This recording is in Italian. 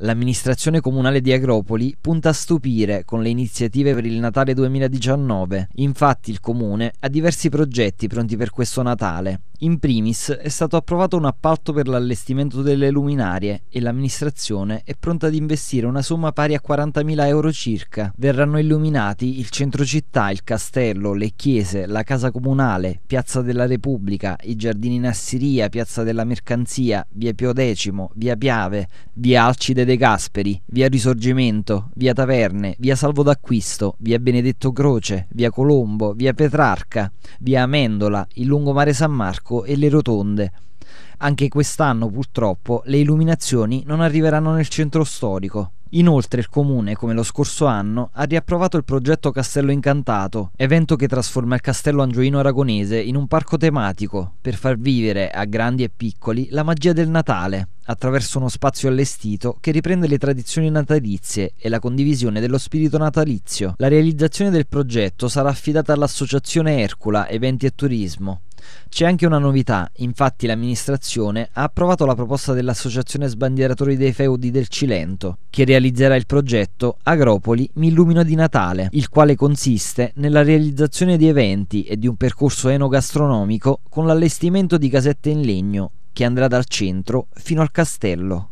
L'amministrazione comunale di Agropoli punta a stupire con le iniziative per il Natale 2019. Infatti il comune ha diversi progetti pronti per questo Natale. In primis è stato approvato un appalto per l'allestimento delle luminarie e l'amministrazione è pronta ad investire una somma pari a 40.000 euro circa. Verranno illuminati il centro città, il castello, le chiese, la casa comunale, Piazza della Repubblica, i giardini in Assiria, Piazza della Mercanzia, via Pio X, via Piave, via Alcide De Gasperi, via Risorgimento, via Taverne, via Salvo d'Acquisto, via Benedetto Croce, via Colombo, via Petrarca, via Amendola, il lungomare San Marco e le rotonde. Anche quest'anno purtroppo le illuminazioni non arriveranno nel centro storico. Inoltre il comune, come lo scorso anno, ha riapprovato il progetto Castello Incantato, evento che trasforma il castello angioino aragonese in un parco tematico per far vivere a grandi e piccoli la magia del Natale attraverso uno spazio allestito che riprende le tradizioni natalizie e la condivisione dello spirito natalizio. La realizzazione del progetto sarà affidata all'Associazione Ercula Eventi e Turismo, c'è anche una novità, infatti l'amministrazione ha approvato la proposta dell'Associazione Sbandieratori dei Feudi del Cilento, che realizzerà il progetto Agropoli mi illumina di Natale, il quale consiste nella realizzazione di eventi e di un percorso enogastronomico con l'allestimento di casette in legno che andrà dal centro fino al castello.